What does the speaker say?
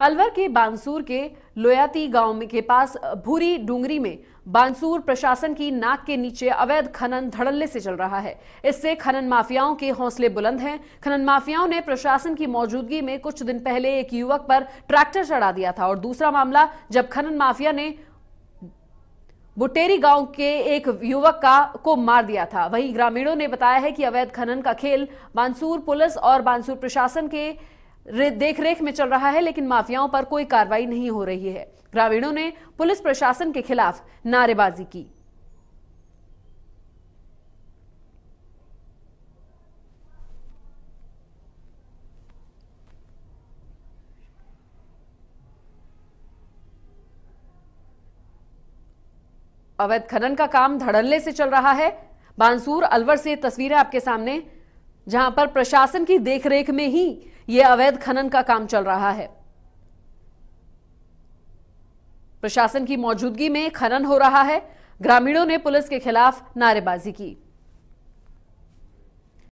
अलवर के बांसूर के लोयाती गांव के पास भूरी डूंगरी में बांसूर प्रशासन की नाक के नीचे अवैध खनन धड़ल्ले से चल रहा है इससे खनन माफियाओं के हौसले बुलंद हैं खनन माफियाओं ने प्रशासन की मौजूदगी में कुछ दिन पहले एक युवक पर ट्रैक्टर चढ़ा दिया था और दूसरा मामला जब खनन माफिया ने बुटेरी गांव के एक युवक का को मार दिया था वहीं ग्रामीणों ने बताया है कि अवैध खनन का खेल बांसूर पुलिस और बांसूर प्रशासन के देखरेख में चल रहा है लेकिन माफियाओं पर कोई कार्रवाई नहीं हो रही है ग्रामीणों ने पुलिस प्रशासन के खिलाफ नारेबाजी की अवैध खनन का काम धड़ल्ले से चल रहा है बांसूर अलवर से तस्वीरें आपके सामने जहां पर प्रशासन की देखरेख में ही यह अवैध खनन का काम चल रहा है प्रशासन की मौजूदगी में खनन हो रहा है ग्रामीणों ने पुलिस के खिलाफ नारेबाजी की